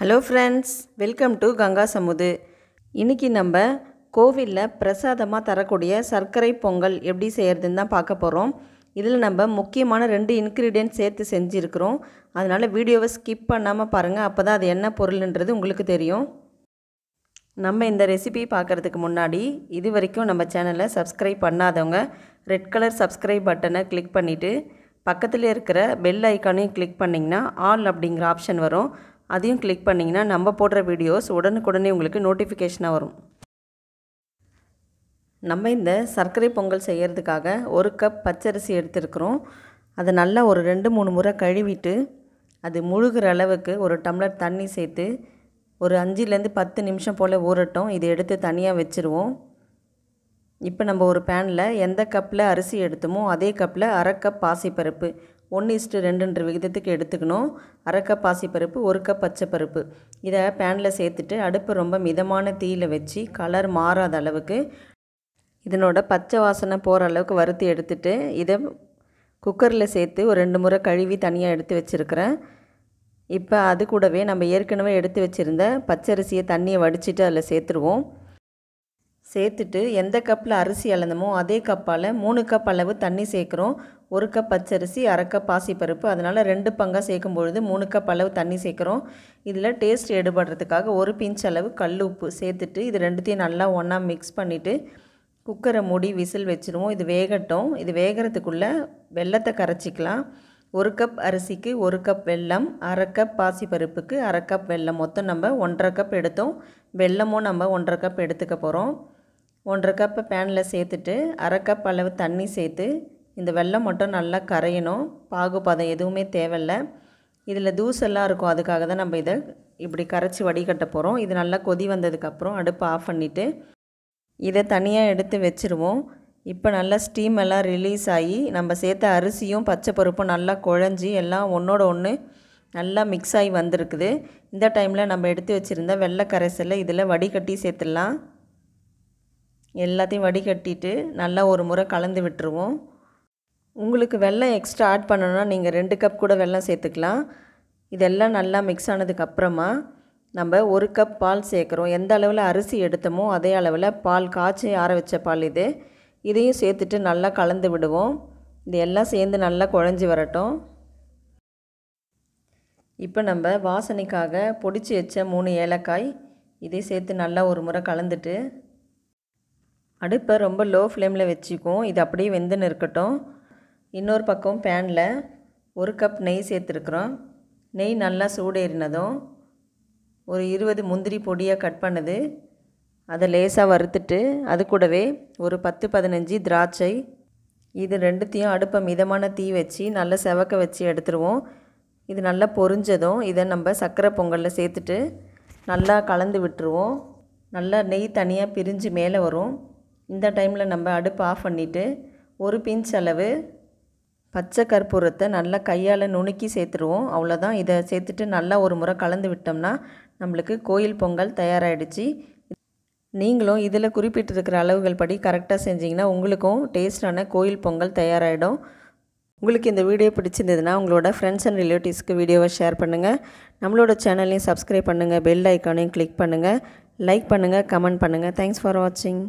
hello friends welcome to Ganga சமுது இன்றைக்கி நம்ம கோவிலில் பிரசாதமாக தரக்கூடிய சர்க்கரை பொங்கல் எப்படி செய்கிறதுன்னு தான் பார்க்க போகிறோம் இதில் நம்ம முக்கியமான ரெண்டு இன்க்ரீடியன்ட் சேர்த்து செஞ்சுருக்குறோம் அதனால் வீடியோவை ஸ்கிப் பண்ணாமல் பாருங்கள் அப்போ தான் அது என்ன பொருள்ன்றது உங்களுக்கு தெரியும் நம்ம இந்த ரெசிபி பார்க்குறதுக்கு முன்னாடி இது வரைக்கும் நம்ம சேனலை சப்ஸ்கிரைப் பண்ணாதவங்க ரெட் கலர் சப்ஸ்கிரைப் பட்டனை கிளிக் பண்ணிவிட்டு பக்கத்தில் இருக்கிற பெல் ஐக்கானையும் கிளிக் பண்ணிங்கன்னா ஆல் அப்படிங்கிற ஆப்ஷன் வரும் அதையும் கிளிக் பண்ணிங்கன்னா நம்ம போடுற வீடியோஸ் உடனுக்குடனே உங்களுக்கு நோட்டிஃபிகேஷனாக வரும் நம்ம இந்த சர்க்கரை பொங்கல் செய்கிறதுக்காக ஒரு கப் பச்சரிசி எடுத்துருக்குறோம் அதை நல்லா ஒரு ரெண்டு மூணு முறை கழுவிட்டு அது முழுகிற அளவுக்கு ஒரு டம்ளர் தண்ணி சேர்த்து ஒரு அஞ்சுலேருந்து பத்து நிமிஷம் போல் ஊறட்டும் இதை எடுத்து தனியாக வச்சுருவோம் இப்போ நம்ம ஒரு பேனில் எந்த கப்பில் அரிசி எடுத்தோமோ அதே கப்பில் அரை கப் பாசிப்பருப்பு ஒன்று இஸ்ட்டு ரெண்டுன்ற விகிதத்துக்கு எடுத்துக்கணும் அரை கப் பாசிப்பருப்பு ஒரு கப் பச்சைப்பருப்பு இதை பேனில் சேர்த்துட்டு அடுப்பு ரொம்ப மிதமான தீயில் வச்சு கலர் மாறாத அளவுக்கு இதனோட பச்சை வாசனை போகிற அளவுக்கு வறுத்து எடுத்துட்டு இதை குக்கரில் சேர்த்து ஒரு ரெண்டு முறை கழுவி தனியாக எடுத்து வச்சுருக்கிறேன் இப்போ அது கூடவே நம்ம ஏற்கனவே எடுத்து வச்சுருந்த பச்சரிசியை தண்ணியை வடிச்சிட்டு அதில் சேர்த்துருவோம் சேர்த்துட்டு எந்த கப்பில் அரிசி அளந்தமோ அதே கப்பால் மூணு கப் அளவு தண்ணி சேர்க்குறோம் ஒரு கப் பச்சரிசி அரை கப் பாசிப்பருப்பு அதனால் ரெண்டு பங்காக சேர்க்கும் பொழுது மூணு கப் அளவு தண்ணி சேர்க்குறோம் இதில் டேஸ்ட் எடுபடுறதுக்காக ஒரு பிஞ்ச் அளவு கல் உப்பு சேர்த்துட்டு இது ரெண்டுத்தையும் நல்லா ஒன்றா மிக்ஸ் பண்ணிவிட்டு குக்கரை மூடி விசில் வச்சுருவோம் இது வேகட்டும் இது வேகிறதுக்குள்ளே வெள்ளத்தை கரைச்சிக்கலாம் ஒரு கப் அரிசிக்கு ஒரு கப் வெல்லம் அரை கப் பாசிப்பருப்புக்கு அரை கப் வெல்லம் மொத்தம் நம்ம ஒன்றரை கப் எடுத்தோம் வெல்லமும் நம்ம ஒன்றரை கப் எடுத்துக்க போகிறோம் ஒன்றரை கப்பு பேனில் சேர்த்துட்டு அரை கப் அளவு தண்ணி சேர்த்து இந்த வெள்ளம் மட்டும் நல்லா கரையணும் பாகுபாதம் எதுவுமே தேவையில்லை இதில் தூசெல்லாம் இருக்கும் அதுக்காக தான் நம்ம இதை இப்படி கரைச்சி வடிகட்ட போகிறோம் இது நல்லா கொதி வந்ததுக்கப்புறம் அடுப்பு ஆஃப் பண்ணிவிட்டு இதை தனியாக எடுத்து வச்சுருவோம் இப்போ நல்லா ஸ்டீம் எல்லாம் ரிலீஸ் ஆகி நம்ம சேர்த்த அரிசியும் பச்சை பருப்பும் நல்லா குழஞ்சி எல்லாம் ஒன்றோட ஒன்று நல்லா மிக்ஸ் ஆகி வந்திருக்குது இந்த டைமில் நம்ம எடுத்து வச்சுருந்த வெள்ளை கரைசலை இதில் வடிகட்டி சேர்த்துடலாம் எல்லாத்தையும் வடிகட்டிட்டு நல்லா ஒரு முறை கலந்து விட்டுருவோம் உங்களுக்கு வெள்ளம் எக்ஸ்ட்ரா ஆட் பண்ணணும்னா நீங்கள் ரெண்டு கப் கூட வெள்ளம் சேர்த்துக்கலாம் இதெல்லாம் நல்லா மிக்ஸ் ஆனதுக்கப்புறமா நம்ம ஒரு கப் பால் சேர்க்குறோம் எந்த அளவில் அரிசி எடுத்தோமோ அதே அளவில் பால் காய்ச்சி ஆற வச்ச பால் இது இதையும் சேர்த்துட்டு நல்லா கலந்து விடுவோம் இது எல்லாம் சேர்ந்து நல்லா குழஞ்சி வரட்டும் இப்போ நம்ம வாசனைக்காக பொடிச்சு வச்ச மூணு ஏலக்காய் இதையும் சேர்த்து நல்லா ஒரு முறை கலந்துட்டு அடுப்பை ரொம்ப லோ ஃப்ளேமில் வச்சுக்கும் இது அப்படியே வெந்து இருக்கட்டும் இன்னொரு பக்கம் பேனில் ஒரு கப் நெய் சேர்த்துருக்குறோம் நெய் நல்லா சூடேறினதும் ஒரு இருபது முந்திரி பொடியாக கட் பண்ணுது அதை லேசாக வறுத்துட்டு அது கூடவே ஒரு பத்து பதினஞ்சு திராட்சை இது ரெண்டுத்தையும் அடுப்பை மிதமான தீ வச்சு நல்லா செவக்க வச்சு எடுத்துருவோம் இது நல்லா பொரிஞ்சதும் இதை நம்ம சர்க்கரை பொங்கலில் சேர்த்துட்டு நல்லா கலந்து விட்டுருவோம் நல்லா நெய் தனியாக பிரிஞ்சு மேலே வரும் இந்த டைமில் நம்ம அடுப்பு ஆஃப் பண்ணிவிட்டு ஒரு பிஞ்ச் அளவு பச்சை கற்பூரத்தை நல்லா கையால் நுணுக்கி சேர்த்துருவோம் அவ்வளோதான் இதை சேர்த்துட்டு நல்லா ஒரு முறை கலந்து விட்டோம்னா நம்மளுக்கு கோயில் பொங்கல் தயாராகிடுச்சு நீங்களும் இதில் குறிப்பிட்டிருக்கிற அளவுகள் படி கரெக்டாக செஞ்சிங்கன்னா உங்களுக்கும் டேஸ்டான கோயில் பொங்கல் தயாராகிடும் உங்களுக்கு இந்த வீடியோ பிடிச்சிருந்ததுன்னா உங்களோட ஃப்ரெண்ட்ஸ் அண்ட் ரிலேட்டிவ்ஸ்க்கு வீடியோவை ஷேர் பண்ணுங்கள் நம்மளோட சேனலையும் சப்ஸ்கிரைப் பண்ணுங்கள் பெல் ஐக்கானையும் கிளிக் பண்ணுங்கள் லைக் பண்ணுங்கள் கமெண்ட் பண்ணுங்கள் தேங்க்ஸ் ஃபார் வாட்சிங்